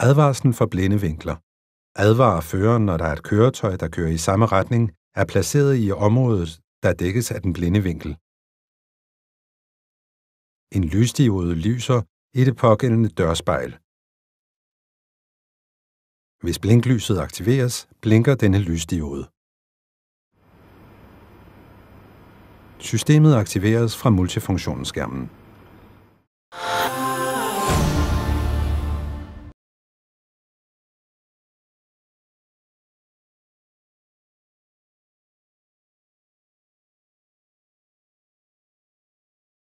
Advarslen for blinde vinkler. Advarer føreren, når der er et køretøj, der kører i samme retning, er placeret i området, der dækkes af den blinde vinkel. En lysdiode lyser i det pågældende dørspejl. Hvis blinklyset aktiveres, blinker denne lysdiode. Systemet aktiveres fra multifunktionsskærmen.